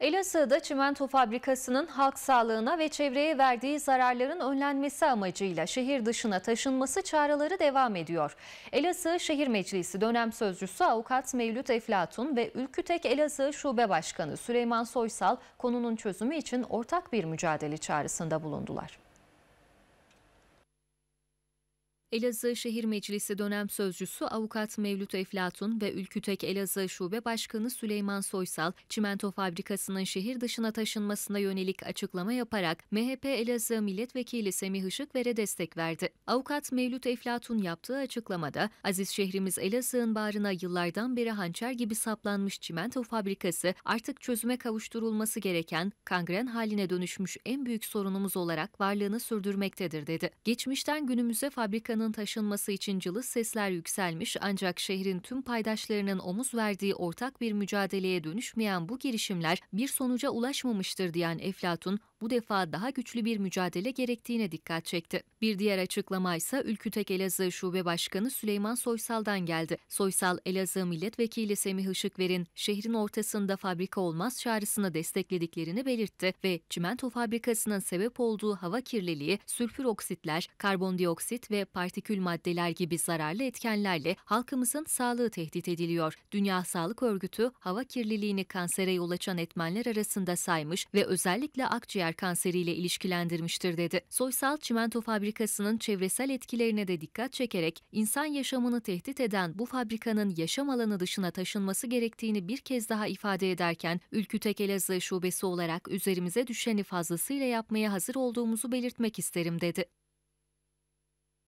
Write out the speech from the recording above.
Elazığ'da çimento fabrikasının halk sağlığına ve çevreye verdiği zararların önlenmesi amacıyla şehir dışına taşınması çağrıları devam ediyor. Elazığ Şehir Meclisi dönem sözcüsü avukat Mevlüt Eflatun ve Ülkütek Elazığ Şube Başkanı Süleyman Soysal konunun çözümü için ortak bir mücadele çağrısında bulundular. Elazığ Şehir Meclisi dönem sözcüsü Avukat Mevlüt Eflatun ve Ülkütek Elazığ Şube Başkanı Süleyman Soysal, çimento fabrikasının şehir dışına taşınmasına yönelik açıklama yaparak MHP Elazığ Milletvekili Semih vere destek verdi. Avukat Mevlüt Eflatun yaptığı açıklamada, Aziz şehrimiz Elazığ'ın bağrına yıllardan beri hançer gibi saplanmış çimento fabrikası artık çözüme kavuşturulması gereken kangren haline dönüşmüş en büyük sorunumuz olarak varlığını sürdürmektedir dedi. Geçmişten günümüze fabrikanın alanının taşınması için cılız sesler yükselmiş ancak şehrin tüm paydaşlarının omuz verdiği ortak bir mücadeleye dönüşmeyen bu girişimler bir sonuca ulaşmamıştır diyen Eflatun, bu defa daha güçlü bir mücadele gerektiğine dikkat çekti. Bir diğer açıklama ise Ülkütek Elazığ Şube Başkanı Süleyman Soysal'dan geldi. Soysal Elazığ Milletvekili Semih Işıkver'in şehrin ortasında fabrika olmaz çağrısını desteklediklerini belirtti ve çimento fabrikasının sebep olduğu hava kirliliği, sülfür oksitler, karbondioksit ve partikül maddeler gibi zararlı etkenlerle halkımızın sağlığı tehdit ediliyor. Dünya Sağlık Örgütü hava kirliliğini kansere yol açan etmenler arasında saymış ve özellikle akciğer kanseriyle ilişkilendirmiştir dedi. Soysal çimento fabrikasının çevresel etkilerine de dikkat çekerek insan yaşamını tehdit eden bu fabrikanın yaşam alanı dışına taşınması gerektiğini bir kez daha ifade ederken Ülkütek Elazığ Şubesi olarak üzerimize düşeni fazlasıyla yapmaya hazır olduğumuzu belirtmek isterim dedi.